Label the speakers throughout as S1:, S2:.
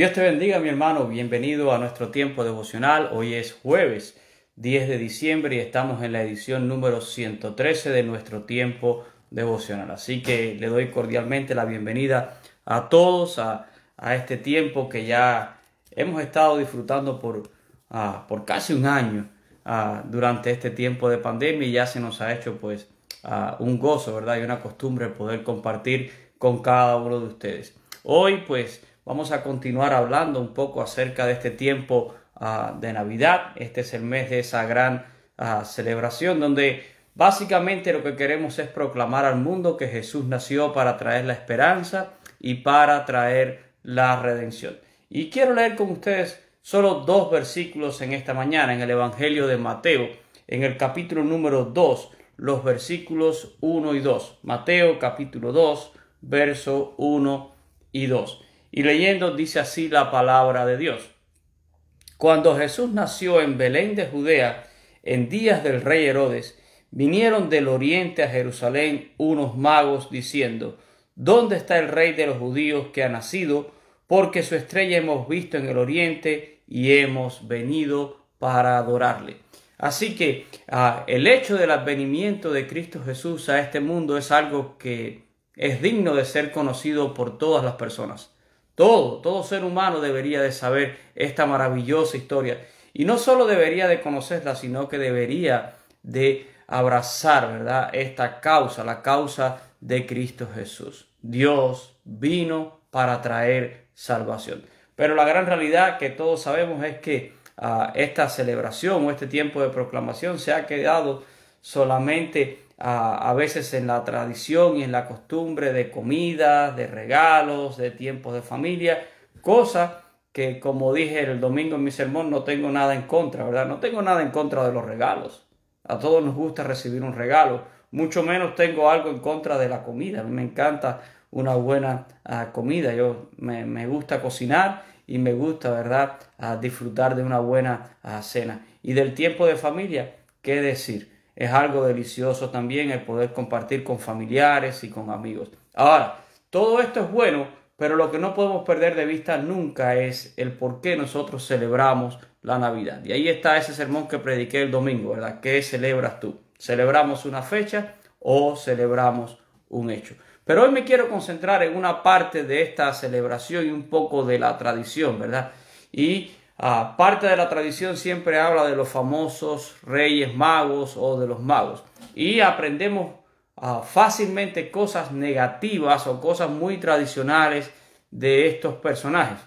S1: Dios te bendiga mi hermano, bienvenido a nuestro tiempo devocional. Hoy es jueves 10 de diciembre y estamos en la edición número 113 de nuestro tiempo devocional. Así que le doy cordialmente la bienvenida a todos a, este tiempo que ya hemos estado disfrutando por, ah, por casi un año ah, durante este tiempo de pandemia y ya se nos ha hecho pues ah, un gozo, ¿verdad? Y una costumbre poder compartir con cada uno de ustedes. Hoy pues Vamos a continuar hablando un poco acerca de este tiempo ah, de Navidad. Este es el mes de esa gran ah, celebración donde básicamente lo que queremos es proclamar al mundo que Jesús nació para traer la esperanza y para traer la redención. Y quiero leer con ustedes solo dos versículos en esta mañana en el Evangelio de Mateo, en el capítulo número 2, los versículos 1 y 2. Mateo capítulo 2, verso 1 y 2. Y leyendo dice así la palabra de Dios. Cuando Jesús nació en Belén de Judea, en días del rey Herodes, vinieron del oriente a Jerusalén unos magos diciendo, ¿Dónde está el rey de los judíos que ha nacido? Porque su estrella hemos visto en el oriente y hemos venido para adorarle. Así que ah, el hecho del advenimiento de Cristo Jesús a este mundo es algo que es digno de ser conocido por todas las personas. Todo, todo ser humano debería de saber esta maravillosa historia. Y no solo debería de conocerla, sino que debería de abrazar, ¿verdad? Esta causa, la causa de Cristo Jesús. Dios vino para traer salvación. Pero la gran realidad que todos sabemos es que ah, esta celebración o este tiempo de proclamación se ha quedado solamente a, veces en la tradición y en la costumbre de comida, de regalos, de tiempos de familia, cosas que como dije el domingo en mi sermón no tengo nada en contra, ¿verdad? No tengo nada en contra de los regalos. A todos nos gusta recibir un regalo, mucho menos tengo algo en contra de la comida. A mí me encanta una buena ah, comida, yo me, gusta cocinar y me gusta, ¿verdad?, ah, disfrutar de una buena ah, cena. Y del tiempo de familia, ¿qué decir? es algo delicioso también el poder compartir con familiares y con amigos. Ahora, todo esto es bueno, pero lo que no podemos perder de vista nunca es el por qué nosotros celebramos la Navidad. Y ahí está ese sermón que prediqué el domingo, ¿verdad? ¿Qué celebras tú? ¿Celebramos una fecha o celebramos un hecho? Pero hoy me quiero concentrar en una parte de esta celebración y un poco de la tradición, ¿verdad? Y Aparte ah, parte de la tradición siempre habla de los famosos reyes magos o de los magos. Y aprendemos ah, fácilmente cosas negativas o cosas muy tradicionales de estos personajes.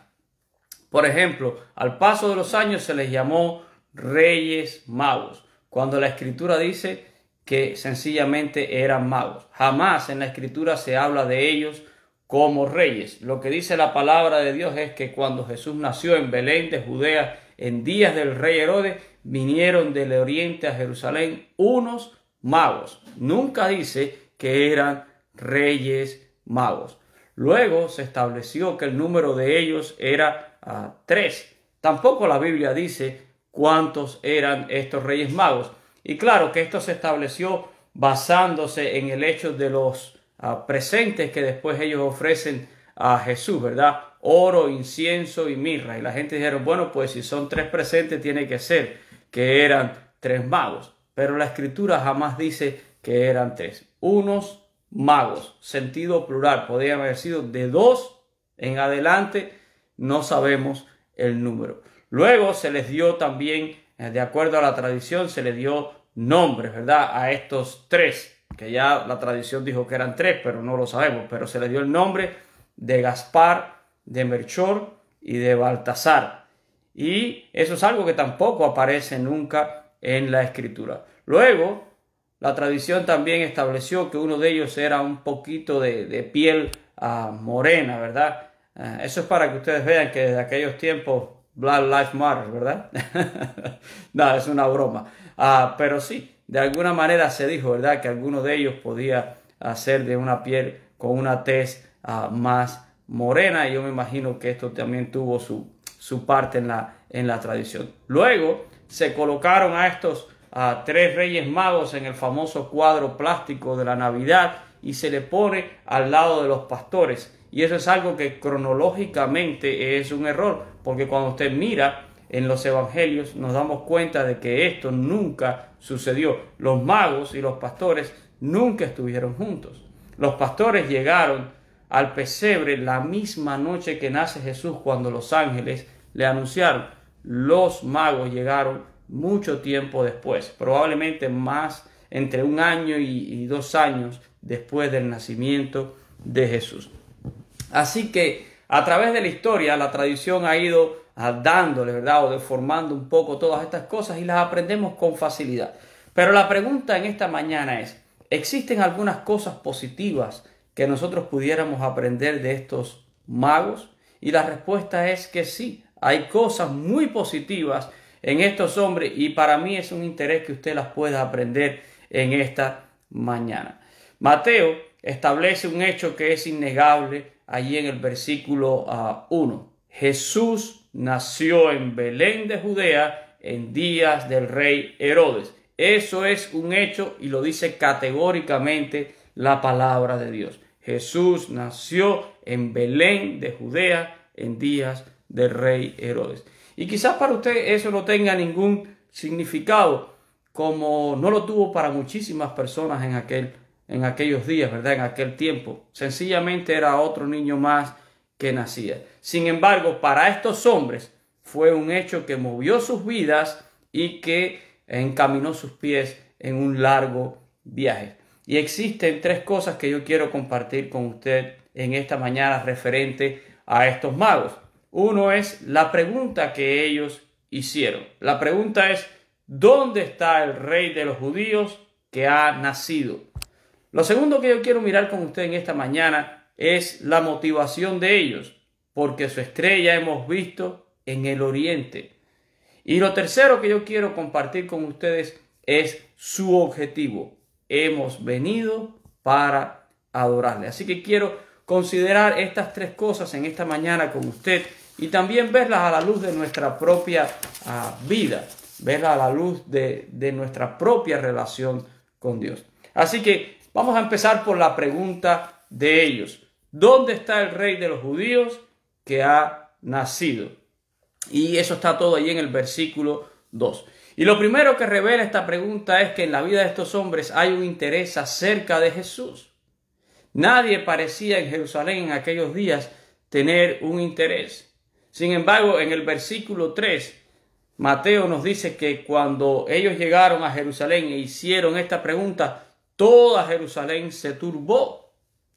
S1: Por ejemplo, al paso de los años se les llamó reyes magos, cuando la escritura dice que sencillamente eran magos. Jamás en la escritura se habla de ellos como reyes. Lo que dice la palabra de Dios es que cuando Jesús nació en Belén de Judea, en días del rey Herodes, vinieron del oriente a Jerusalén unos magos. Nunca dice que eran reyes magos. Luego se estableció que el número de ellos era ah, tres. Tampoco la Biblia dice cuántos eran estos reyes magos. Y claro que esto se estableció basándose en el hecho de los Ah, presentes que después ellos ofrecen a Jesús, ¿verdad? Oro, incienso y mirra. Y la gente dijeron, bueno, pues si son tres presentes, tiene que ser que eran tres magos. Pero la escritura jamás dice que eran tres. Unos magos, sentido plural, podían haber sido de dos en adelante, no sabemos el número. Luego se les dio también, eh, de acuerdo a la tradición, se les dio nombres, ¿verdad? A estos tres que ya la tradición dijo que eran tres, pero no lo sabemos, pero se le dio el nombre de Gaspar, de Merchor y de Baltasar. Y eso es algo que tampoco aparece nunca en la escritura. Luego, la tradición también estableció que uno de ellos era un poquito de, piel ah, morena, ¿verdad? Ah, eso es para que ustedes vean que desde aquellos tiempos Black Lives Matter, ¿verdad? no, es una broma. Ah, pero sí, de alguna manera se dijo, ¿verdad?, que alguno de ellos podía hacer de una piel con una tez ah, más morena. Y yo me imagino que esto también tuvo su, su parte en la, en la tradición. Luego se colocaron a estos ah, tres reyes magos en el famoso cuadro plástico de la Navidad y se le pone al lado de los pastores. Y eso es algo que cronológicamente es un error, porque cuando usted mira en los evangelios nos damos cuenta de que esto nunca sucedió. Los magos y los pastores nunca estuvieron juntos. Los pastores llegaron al pesebre la misma noche que nace Jesús cuando los ángeles le anunciaron. Los magos llegaron mucho tiempo después, probablemente más entre un año y, dos años después del nacimiento de Jesús. Así que a través de la historia la tradición ha ido dándole, ¿verdad? O deformando un poco todas estas cosas y las aprendemos con facilidad. Pero la pregunta en esta mañana es, ¿existen algunas cosas positivas que nosotros pudiéramos aprender de estos magos? Y la respuesta es que sí, hay cosas muy positivas en estos hombres y para mí es un interés que usted las pueda aprender en esta mañana. Mateo establece un hecho que es innegable allí en el versículo 1. Ah, Jesús nació en Belén de Judea en días del rey Herodes. Eso es un hecho y lo dice categóricamente la palabra de Dios. Jesús nació en Belén de Judea en días del rey Herodes. Y quizás para usted eso no tenga ningún significado, como no lo tuvo para muchísimas personas en, aquel, en aquellos días, ¿verdad? En aquel tiempo. Sencillamente era otro niño más nacía. Sin embargo, para estos hombres fue un hecho que movió sus vidas y que encaminó sus pies en un largo viaje. Y existen tres cosas que yo quiero compartir con usted en esta mañana referente a estos magos. Uno es la pregunta que ellos hicieron. La pregunta es, ¿dónde está el rey de los judíos que ha nacido? Lo segundo que yo quiero mirar con usted en esta mañana es la motivación de ellos, porque su estrella hemos visto en el oriente. Y lo tercero que yo quiero compartir con ustedes es su objetivo. Hemos venido para adorarle. Así que quiero considerar estas tres cosas en esta mañana con usted y también verlas a la luz de nuestra propia ah, vida, verlas a la luz de nuestra propia relación con Dios. Así que vamos a empezar por la pregunta de ellos. ¿Dónde está el rey de los judíos que ha nacido? Y eso está todo ahí en el versículo 2. Y lo primero que revela esta pregunta es que en la vida de estos hombres hay un interés acerca de Jesús. Nadie parecía en Jerusalén en aquellos días tener un interés. Sin embargo, en el versículo 3, Mateo nos dice que cuando ellos llegaron a Jerusalén e hicieron esta pregunta, toda Jerusalén se turbó.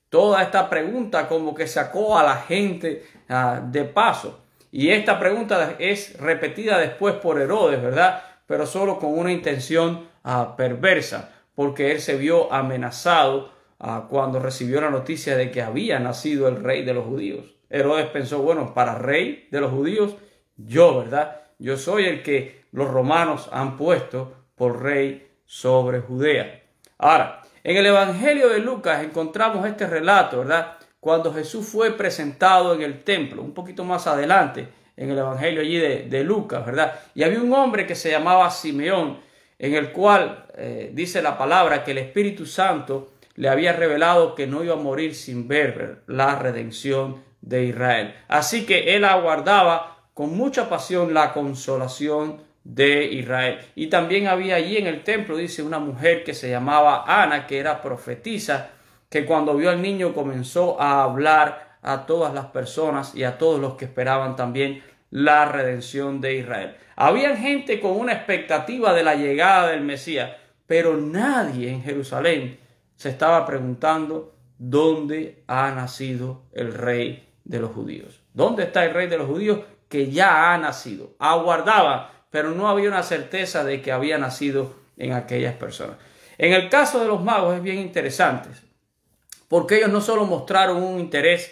S1: Toda esta pregunta como que sacó a la gente ah, de paso. Y esta pregunta es repetida después por Herodes, ¿verdad? Pero solo con una intención ah, perversa, porque él se vio amenazado ah, cuando recibió la noticia de que había nacido el rey de los judíos. Herodes pensó, bueno, para rey de los judíos, yo, ¿verdad? Yo soy el que los romanos han puesto por rey sobre Judea. Ahora, en el Evangelio de Lucas encontramos este relato, ¿verdad? Cuando Jesús fue presentado en el templo, un poquito más adelante, en el Evangelio allí de, Lucas, ¿verdad? Y había un hombre que se llamaba Simeón, en el cual eh, dice la palabra que el Espíritu Santo le había revelado que no iba a morir sin ver la redención de Israel. Así que él aguardaba con mucha pasión la consolación de Israel. Y también había allí en el templo, dice, una mujer que se llamaba Ana, que era profetisa, que cuando vio al niño comenzó a hablar a todas las personas y a todos los que esperaban también la redención de Israel. Había gente con una expectativa de la llegada del Mesías, pero nadie en Jerusalén se estaba preguntando dónde ha nacido el rey de los judíos. ¿Dónde está el rey de los judíos que ya ha nacido? Aguardaba pero no había una certeza de que había nacido en aquellas personas. En el caso de los magos es bien interesante, porque ellos no solo mostraron un interés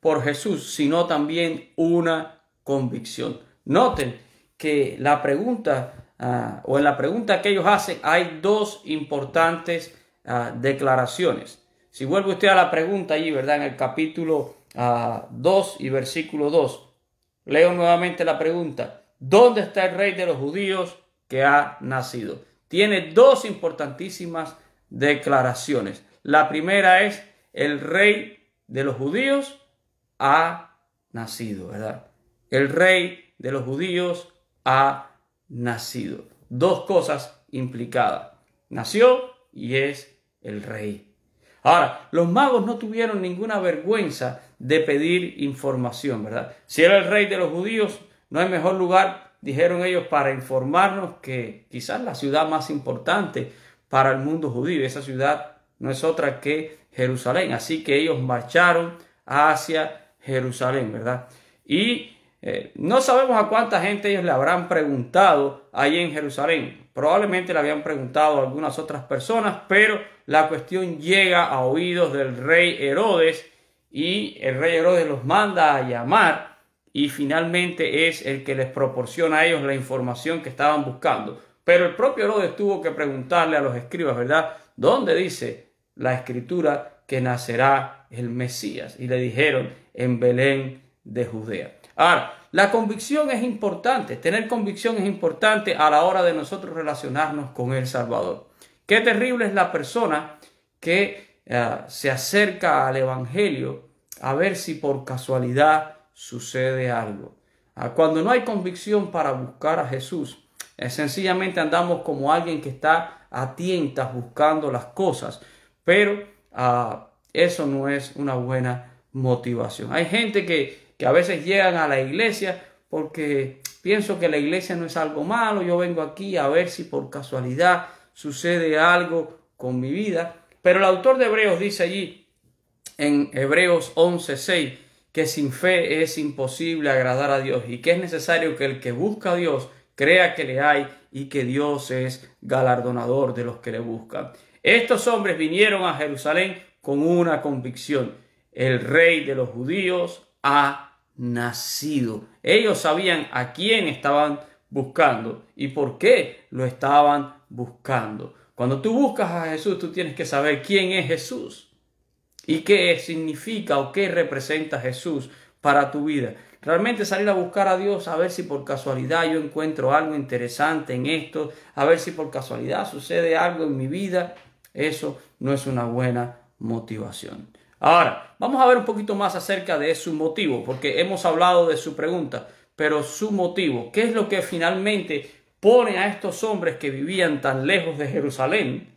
S1: por Jesús, sino también una convicción. Noten que la pregunta, ah, o en la pregunta que ellos hacen, hay dos importantes ah, declaraciones. Si vuelve usted a la pregunta allí, ¿verdad? En el capítulo 2 ah, y versículo 2. Leo nuevamente la pregunta. ¿Dónde está el rey de los judíos que ha nacido? Tiene dos importantísimas declaraciones. La primera es, el rey de los judíos ha nacido, ¿verdad? El rey de los judíos ha nacido. Dos cosas implicadas. Nació y es el rey. Ahora, los magos no tuvieron ninguna vergüenza de pedir información, ¿verdad? Si era el rey de los judíos, no hay mejor lugar, dijeron ellos, para informarnos que quizás la ciudad más importante para el mundo judío. Esa ciudad no es otra que Jerusalén. Así que ellos marcharon hacia Jerusalén, ¿verdad? Y eh, no sabemos a cuánta gente ellos le habrán preguntado ahí en Jerusalén. Probablemente le habían preguntado a algunas otras personas, pero la cuestión llega a oídos del rey Herodes y el rey Herodes los manda a llamar y finalmente es el que les proporciona a ellos la información que estaban buscando. Pero el propio Herodes tuvo que preguntarle a los escribas, ¿verdad? ¿Dónde dice la escritura que nacerá el Mesías? Y le dijeron, en Belén de Judea. Ahora, la convicción es importante, tener convicción es importante a la hora de nosotros relacionarnos con el Salvador. Qué terrible es la persona que ah, se acerca al Evangelio a ver si por casualidad sucede algo. Ah, cuando no hay convicción para buscar a Jesús, eh, sencillamente andamos como alguien que está a tientas buscando las cosas, pero ah, eso no es una buena motivación. Hay gente que, a veces llegan a la iglesia porque pienso que la iglesia no es algo malo, yo vengo aquí a ver si por casualidad sucede algo con mi vida. Pero el autor de Hebreos dice allí en Hebreos 11:6, que sin fe es imposible agradar a Dios y que es necesario que el que busca a Dios crea que le hay y que Dios es galardonador de los que le buscan. Estos hombres vinieron a Jerusalén con una convicción. El rey de los judíos ha nacido. Ellos sabían a quién estaban buscando y por qué lo estaban buscando. Cuando tú buscas a Jesús, tú tienes que saber quién es Jesús y qué significa o qué representa Jesús para tu vida. Realmente salir a buscar a Dios a ver si por casualidad yo encuentro algo interesante en esto, a ver si por casualidad sucede algo en mi vida, eso no es una buena motivación. Ahora, vamos a ver un poquito más acerca de su motivo, porque hemos hablado de su pregunta, pero su motivo, ¿qué es lo que finalmente pone a estos hombres que vivían tan lejos de Jerusalén?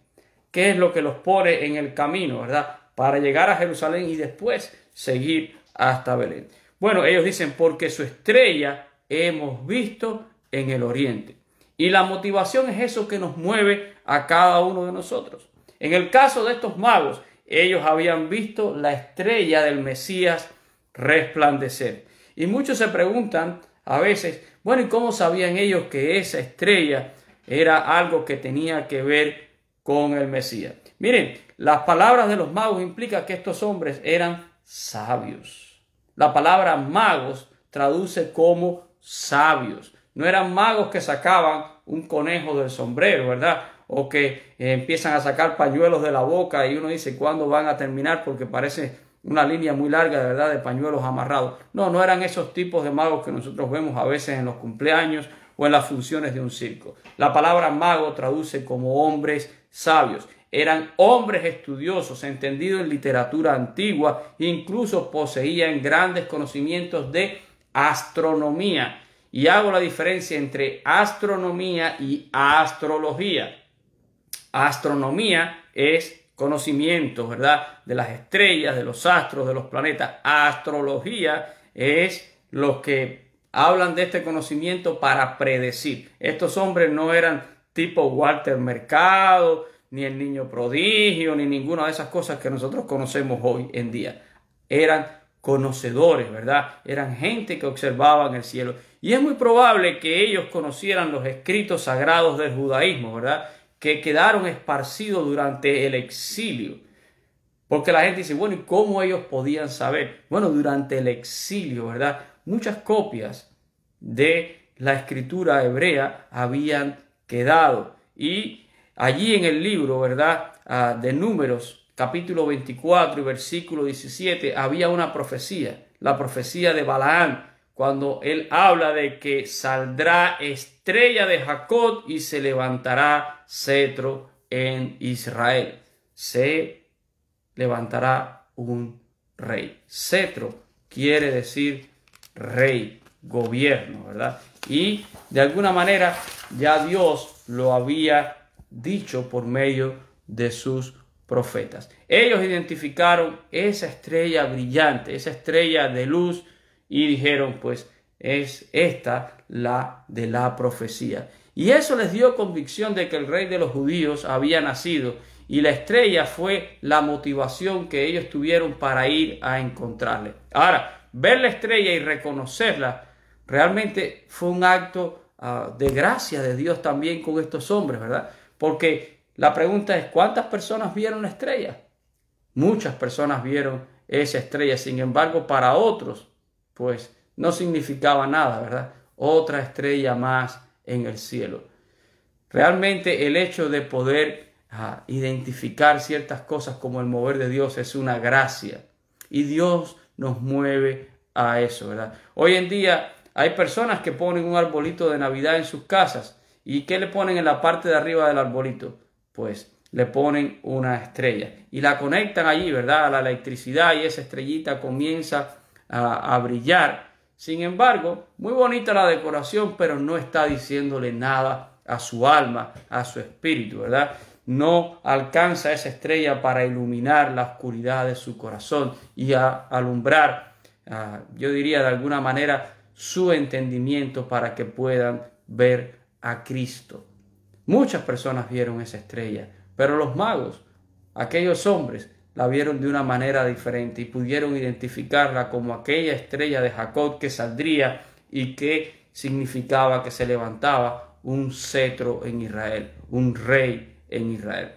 S1: ¿Qué es lo que los pone en el camino, verdad? para llegar a Jerusalén y después seguir hasta Belén. Bueno, ellos dicen, porque su estrella hemos visto en el oriente. Y la motivación es eso que nos mueve a cada uno de nosotros. En el caso de estos magos, ellos habían visto la estrella del Mesías resplandecer. Y muchos se preguntan a veces, bueno, ¿y cómo sabían ellos que esa estrella era algo que tenía que ver con el Mesías? Miren, las palabras de los magos implica que estos hombres eran sabios. La palabra magos traduce como sabios. No eran magos que sacaban un conejo del sombrero, ¿verdad? o que eh, empiezan a sacar pañuelos de la boca y uno dice cuándo van a terminar porque parece una línea muy larga de verdad de pañuelos amarrados. No, no eran esos tipos de magos que nosotros vemos a veces en los cumpleaños o en las funciones de un circo. La palabra mago traduce como hombres sabios eran hombres estudiosos, entendidos en literatura antigua, incluso poseían grandes conocimientos de astronomía. Y hago la diferencia entre astronomía y astrología. Astronomía es conocimiento, ¿verdad? De las estrellas, de los astros, de los planetas. Astrología es lo que hablan de este conocimiento para predecir. Estos hombres no eran tipo Walter Mercado, ni el niño prodigio, ni ninguna de esas cosas que nosotros conocemos hoy en día. Eran conocedores, ¿verdad? Eran gente que observaban el cielo. Y es muy probable que ellos conocieran los escritos sagrados del judaísmo, ¿verdad? Que quedaron esparcidos durante el exilio. Porque la gente dice, bueno, ¿y cómo ellos podían saber? Bueno, durante el exilio, ¿verdad? Muchas copias de la escritura hebrea habían quedado. Y Allí en el libro, ¿verdad? Ah, de números, capítulo 24 y versículo 17, había una profecía, la profecía de Balaán, cuando él habla de que saldrá estrella de Jacob y se levantará cetro en Israel. Se levantará un rey. Cetro quiere decir rey, gobierno, ¿verdad? Y de alguna manera ya Dios lo había dicho por medio de sus profetas. Ellos identificaron esa estrella brillante, esa estrella de luz y dijeron, pues es esta la de la profecía. Y eso les dio convicción de que el rey de los judíos había nacido y la estrella fue la motivación que ellos tuvieron para ir a encontrarle. Ahora, ver la estrella y reconocerla realmente fue un acto ah, de gracia de Dios también con estos hombres, ¿verdad? Porque la pregunta es, ¿cuántas personas vieron la estrella? Muchas personas vieron esa estrella, sin embargo, para otros, pues no significaba nada, ¿verdad? Otra estrella más en el cielo. Realmente el hecho de poder ah, identificar ciertas cosas como el mover de Dios es una gracia. Y Dios nos mueve a eso, ¿verdad? Hoy en día hay personas que ponen un arbolito de Navidad en sus casas ¿Y qué le ponen en la parte de arriba del arbolito? Pues le ponen una estrella y la conectan allí, ¿verdad? A la electricidad y esa estrellita comienza a, brillar. Sin embargo, muy bonita la decoración, pero no está diciéndole nada a su alma, a su espíritu, ¿verdad? no alcanza esa estrella para iluminar la oscuridad de su corazón y a alumbrar, ah, yo diría de alguna manera, su entendimiento para que puedan ver a Cristo. Muchas personas vieron esa estrella, pero los magos, aquellos hombres, la vieron de una manera diferente y pudieron identificarla como aquella estrella de Jacob que saldría y que significaba que se levantaba un cetro en Israel, un rey en Israel.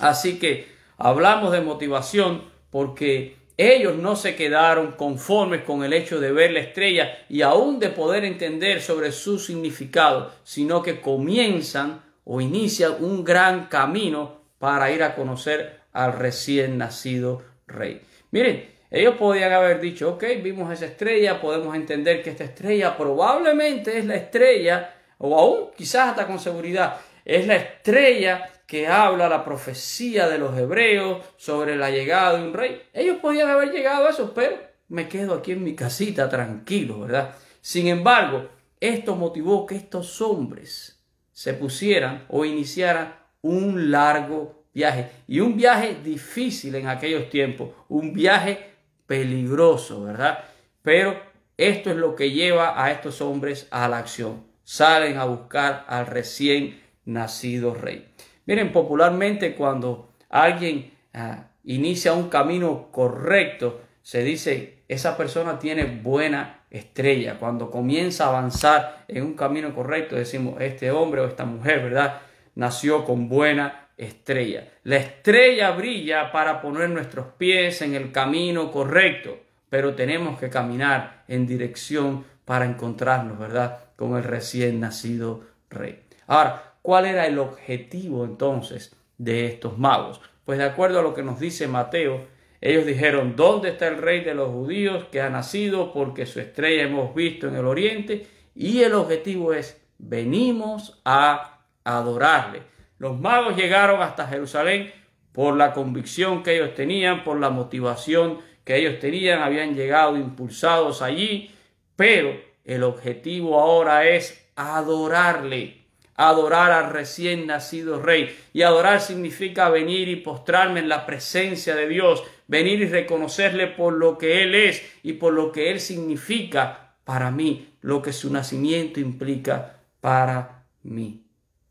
S1: Así que hablamos de motivación porque ellos no se quedaron conformes con el hecho de ver la estrella y aún de poder entender sobre su significado, sino que comienzan o inician un gran camino para ir a conocer al recién nacido rey. Miren, ellos podían haber dicho, ok, vimos esa estrella, podemos entender que esta estrella probablemente es la estrella, o aún quizás hasta con seguridad, es la estrella que habla la profecía de los hebreos sobre la llegada de un rey. Ellos podían haber llegado a eso, pero me quedo aquí en mi casita tranquilo, ¿verdad? Sin embargo, esto motivó que estos hombres se pusieran o iniciaran un largo viaje y un viaje difícil en aquellos tiempos, un viaje peligroso, ¿verdad? Pero esto es lo que lleva a estos hombres a la acción. Salen a buscar al recién nacido rey. Miren, popularmente cuando alguien ah, inicia un camino correcto, se dice, esa persona tiene buena estrella. Cuando comienza a avanzar en un camino correcto, decimos, este hombre o esta mujer, ¿verdad? Nació con buena estrella. La estrella brilla para poner nuestros pies en el camino correcto, pero tenemos que caminar en dirección para encontrarnos, ¿verdad? Con el recién nacido rey. Ahora, ¿Cuál era el objetivo entonces de estos magos? Pues de acuerdo a lo que nos dice Mateo, ellos dijeron, ¿dónde está el rey de los judíos que ha nacido? Porque su estrella hemos visto en el oriente. Y el objetivo es, venimos a adorarle. Los magos llegaron hasta Jerusalén por la convicción que ellos tenían, por la motivación que ellos tenían, habían llegado impulsados allí, pero el objetivo ahora es adorarle adorar al recién nacido rey. Y adorar significa venir y postrarme en la presencia de Dios, venir y reconocerle por lo que Él es y por lo que Él significa para mí, lo que su nacimiento implica para mí.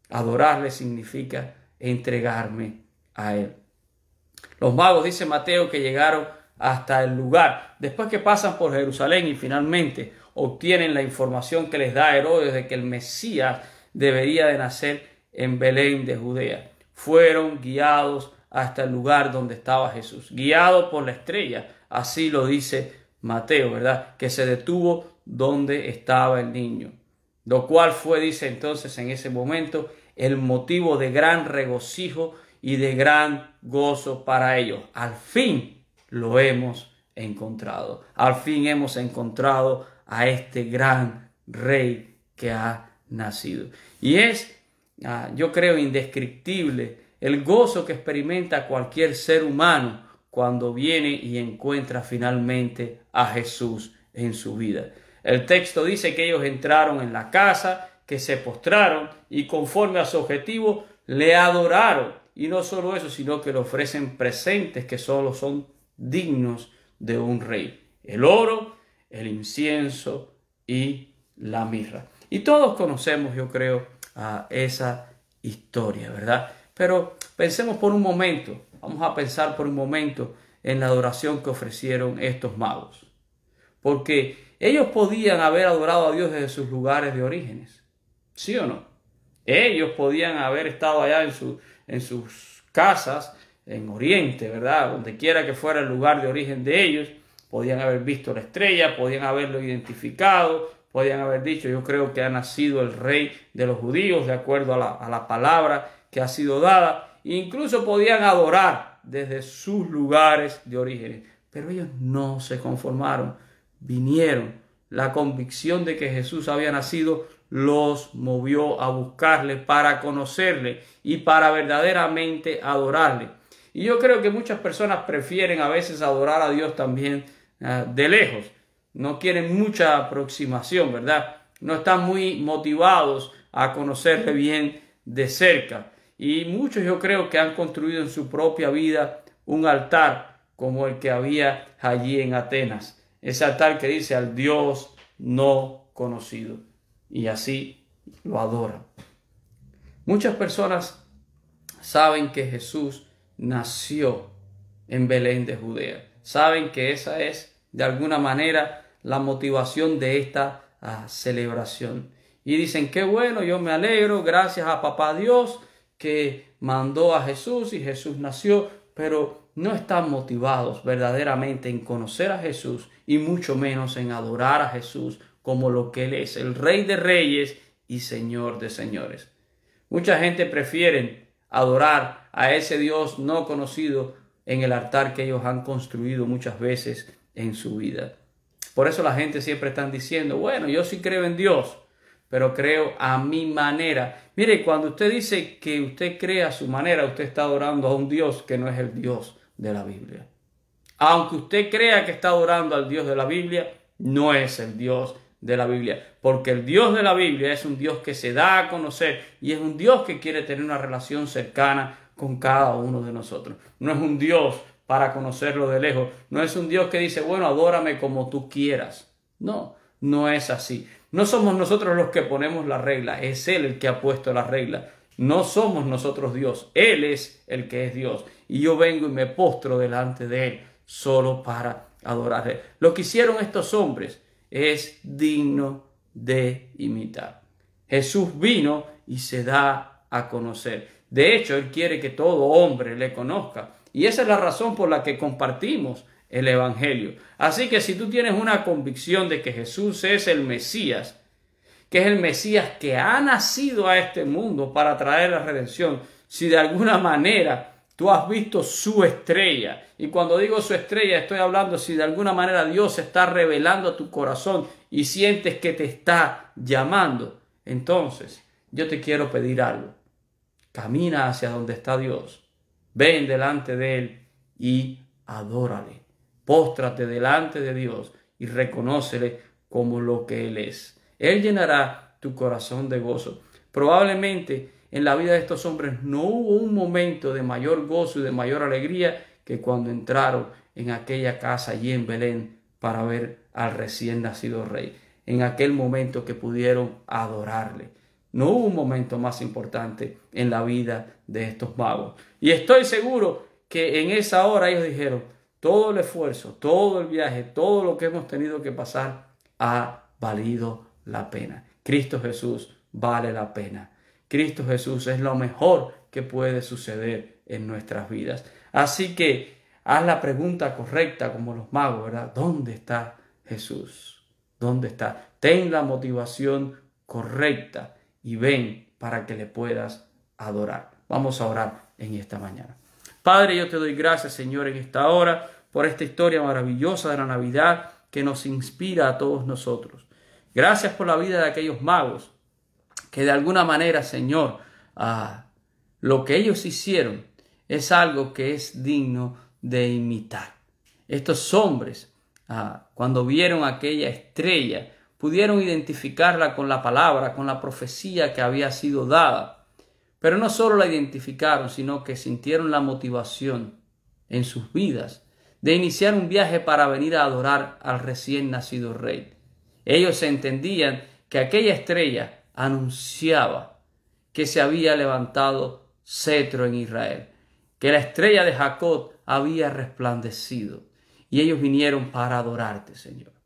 S1: Adorarle significa entregarme a Él. Los magos, dice Mateo, que llegaron hasta el lugar, después que pasan por Jerusalén y finalmente obtienen la información que les da Herodes de que el Mesías debería de nacer en Belén de Judea. Fueron guiados hasta el lugar donde estaba Jesús, guiado por la estrella, así lo dice Mateo, ¿verdad? Que se detuvo donde estaba el niño, lo cual fue, dice entonces en ese momento, el motivo de gran regocijo y de gran gozo para ellos. Al fin lo hemos encontrado, al fin hemos encontrado a este gran rey que ha nacido. Y es, ah, yo creo, indescriptible el gozo que experimenta cualquier ser humano cuando viene y encuentra finalmente a Jesús en su vida. El texto dice que ellos entraron en la casa, que se postraron y conforme a su objetivo le adoraron. Y no solo eso, sino que le ofrecen presentes que solo son dignos de un rey. El oro, el incienso y la mirra. Y todos conocemos, yo creo, a esa historia, ¿verdad? Pero pensemos por un momento, vamos a pensar por un momento en la adoración que ofrecieron estos magos. Porque ellos podían haber adorado a Dios desde sus lugares de orígenes, ¿sí o no? Ellos podían haber estado allá en, en sus casas, en Oriente, ¿verdad? Donde quiera que fuera el lugar de origen de ellos, podían haber visto la estrella, podían haberlo identificado, podían haber dicho, yo creo que ha nacido el rey de los judíos, de acuerdo a la, palabra que ha sido dada. Incluso podían adorar desde sus lugares de origen. Pero ellos no se conformaron, vinieron. La convicción de que Jesús había nacido los movió a buscarle para conocerle y para verdaderamente adorarle. Y yo creo que muchas personas prefieren a veces adorar a Dios también ah, de lejos no quieren mucha aproximación, ¿verdad? No están muy motivados a conocerle bien de cerca. Y muchos yo creo que han construido en su propia vida un altar como el que había allí en Atenas. Ese altar que dice al Dios no conocido. Y así lo adoran. Muchas personas saben que Jesús nació en Belén de Judea. Saben que esa es, de alguna manera, la motivación de esta ah, celebración. Y dicen, qué bueno, yo me alegro, gracias a papá Dios que mandó a Jesús y Jesús nació, pero no están motivados verdaderamente en conocer a Jesús y mucho menos en adorar a Jesús como lo que Él es, el Rey de Reyes y Señor de Señores. Mucha gente prefiere adorar a ese Dios no conocido en el altar que ellos han construido muchas veces en su vida. Por eso la gente siempre está diciendo, bueno, yo sí creo en Dios, pero creo a mi manera. Mire, cuando usted dice que usted cree a su manera, usted está adorando a un Dios que no es el Dios de la Biblia. Aunque usted crea que está adorando al Dios de la Biblia, no es el Dios de la Biblia. Porque el Dios de la Biblia es un Dios que se da a conocer y es un Dios que quiere tener una relación cercana con cada uno de nosotros. No es un Dios para conocerlo de lejos. No es un Dios que dice, bueno, adórame como tú quieras. No, no es así. No somos nosotros los que ponemos la regla, es Él el que ha puesto la regla. No somos nosotros Dios, Él es el que es Dios. Y yo vengo y me postro delante de Él solo para adorarle. Lo que hicieron estos hombres es digno de imitar. Jesús vino y se da a conocer. De hecho, Él quiere que todo hombre le conozca. Y esa es la razón por la que compartimos el Evangelio. Así que si tú tienes una convicción de que Jesús es el Mesías, que es el Mesías que ha nacido a este mundo para traer la redención, si de alguna manera tú has visto su estrella, y cuando digo su estrella estoy hablando si de alguna manera Dios está revelando a tu corazón y sientes que te está llamando, entonces yo te quiero pedir algo. Camina hacia donde está Dios Ven delante de Él y adórale. Póstrate delante de Dios y reconócele como lo que Él es. Él llenará tu corazón de gozo. Probablemente en la vida de estos hombres no hubo un momento de mayor gozo y de mayor alegría que cuando entraron en aquella casa allí en Belén para ver al recién nacido rey. En aquel momento que pudieron adorarle. No hubo un momento más importante en la vida de estos magos. Y estoy seguro que en esa hora ellos dijeron, todo el esfuerzo, todo el viaje, todo lo que hemos tenido que pasar ha valido la pena. Cristo Jesús vale la pena. Cristo Jesús es lo mejor que puede suceder en nuestras vidas. Así que haz la pregunta correcta como los magos, ¿verdad? ¿Dónde está Jesús? ¿Dónde está? Ten la motivación correcta y ven para que le puedas adorar. Vamos a orar en esta mañana. Padre, yo te doy gracias, Señor, en esta hora por esta historia maravillosa de la Navidad que nos inspira a todos nosotros. Gracias por la vida de aquellos magos que de alguna manera, Señor, ah, lo que ellos hicieron es algo que es digno de imitar. Estos hombres, ah, cuando vieron aquella estrella, pudieron identificarla con la palabra, con la profecía que había sido dada. Pero no solo la identificaron, sino que sintieron la motivación en sus vidas de iniciar un viaje para venir a adorar al recién nacido rey. Ellos entendían que aquella estrella anunciaba que se había levantado cetro en Israel, que la estrella de Jacob había resplandecido, y ellos vinieron para adorarte, Señor.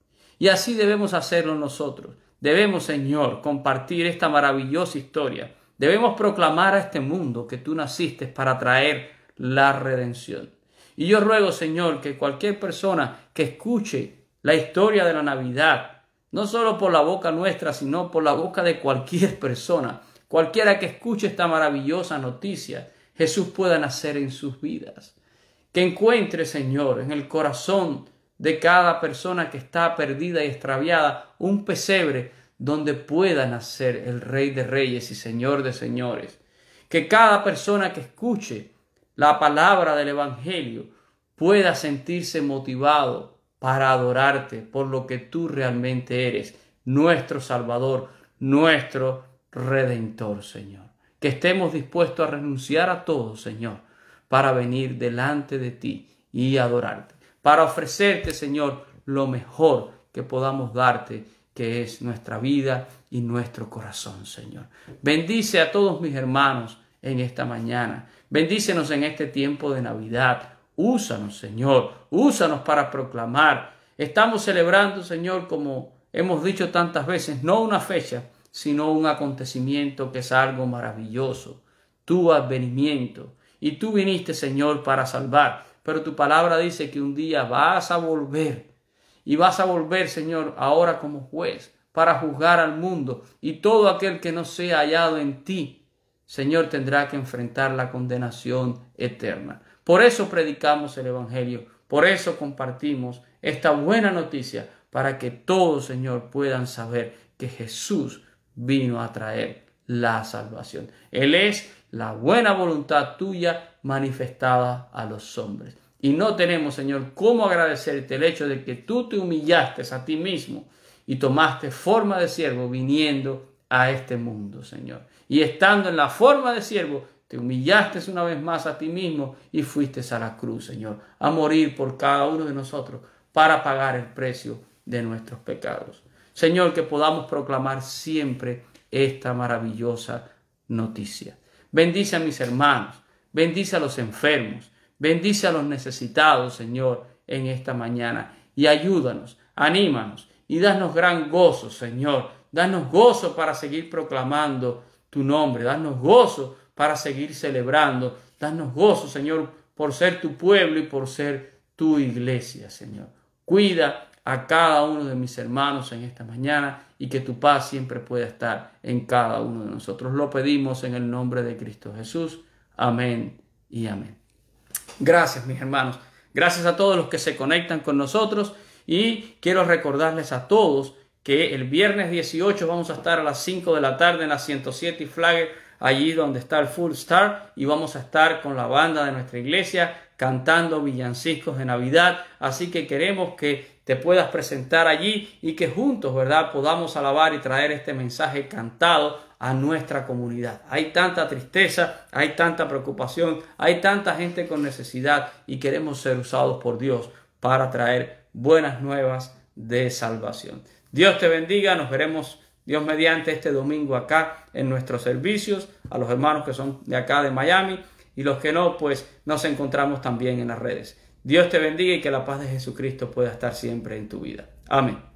S1: Y así debemos hacerlo nosotros. Debemos, Señor, compartir esta maravillosa historia. Debemos proclamar a este mundo que tú naciste para traer la redención. Y yo ruego, Señor, que cualquier persona que escuche la historia de la Navidad, no solo por la boca nuestra, sino por la boca de cualquier persona, cualquiera que escuche esta maravillosa noticia, Jesús pueda nacer en sus vidas. Que encuentre, Señor, en el corazón de cada persona que está perdida y extraviada, un pesebre donde pueda nacer el Rey de Reyes y Señor de Señores. Que cada persona que escuche la palabra del Evangelio pueda sentirse motivado para adorarte por lo que tú realmente eres, nuestro Salvador, nuestro Redentor, Señor. Que estemos dispuestos a renunciar a todo, Señor, para venir delante de ti y adorarte para ofrecerte, Señor, lo mejor que podamos darte, que es nuestra vida y nuestro corazón, Señor. Bendice a todos mis hermanos en esta mañana. Bendícenos en este tiempo de Navidad. Úsanos, Señor. Úsanos para proclamar. Estamos celebrando, Señor, como hemos dicho tantas veces, no una fecha, sino un acontecimiento que es algo maravilloso. Tu advenimiento. Y tú viniste, Señor, para salvar pero tu palabra dice que un día vas a volver y vas a volver, Señor, ahora como juez para juzgar al mundo y todo aquel que no sea hallado en ti, Señor, tendrá que enfrentar la condenación eterna. Por eso predicamos el Evangelio, por eso compartimos esta buena noticia, para que todos, Señor, puedan saber que Jesús vino a traer la salvación. Él es la buena voluntad tuya manifestada a los hombres. Y no tenemos, Señor, cómo agradecerte el hecho de que tú te humillaste a ti mismo y tomaste forma de siervo viniendo a este mundo, Señor. Y estando en la forma de siervo, te humillaste una vez más a ti mismo y fuiste a la cruz, Señor, a morir por cada uno de nosotros para pagar el precio de nuestros pecados. Señor, que podamos proclamar siempre esta maravillosa noticia. Bendice a mis hermanos, bendice a los enfermos, bendice a los necesitados, Señor, en esta mañana y ayúdanos, anímanos y danos gran gozo, Señor. Danos gozo para seguir proclamando tu nombre, danos gozo para seguir celebrando, danos gozo, Señor, por ser tu pueblo y por ser tu iglesia, Señor. Cuida a cada uno de mis hermanos en esta mañana y que tu paz siempre pueda estar en cada uno de nosotros. Lo pedimos en el nombre de Cristo Jesús. Amén y amén. Gracias mis hermanos. Gracias a todos los que se conectan con nosotros y quiero recordarles a todos que el viernes 18 vamos a estar a las 5 de la tarde en la 107 y Flagger allí donde está el Full Star y vamos a estar con la banda de nuestra iglesia cantando villancicos de Navidad. Así que queremos que te puedas presentar allí y que juntos, ¿verdad?, podamos alabar y traer este mensaje cantado a nuestra comunidad. Hay tanta tristeza, hay tanta preocupación, hay tanta gente con necesidad y queremos ser usados por Dios para traer buenas nuevas de salvación. Dios te bendiga, nos veremos Dios mediante este domingo acá en nuestros servicios, a los hermanos que son de acá de Miami y los que no, pues nos encontramos también en las redes. Dios te bendiga y que la paz de Jesucristo pueda estar siempre en tu vida. Amén.